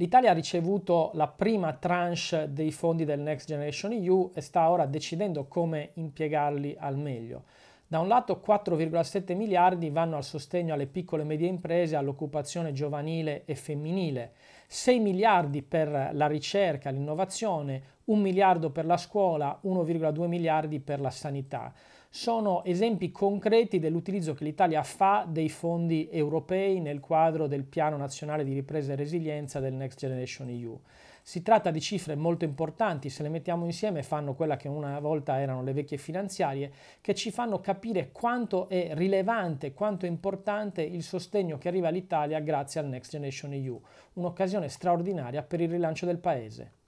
L'Italia ha ricevuto la prima tranche dei fondi del Next Generation EU e sta ora decidendo come impiegarli al meglio. Da un lato 4,7 miliardi vanno al sostegno alle piccole e medie imprese, all'occupazione giovanile e femminile. 6 miliardi per la ricerca, l'innovazione, 1 miliardo per la scuola, 1,2 miliardi per la sanità. Sono esempi concreti dell'utilizzo che l'Italia fa dei fondi europei nel quadro del Piano Nazionale di Ripresa e Resilienza del Next Generation EU. Si tratta di cifre molto importanti, se le mettiamo insieme fanno quella che una volta erano le vecchie finanziarie, che ci fanno capire quanto è rilevante, quanto è importante il sostegno che arriva all'Italia grazie al Next Generation EU. Un'occasione occasione straordinaria per il rilancio del Paese.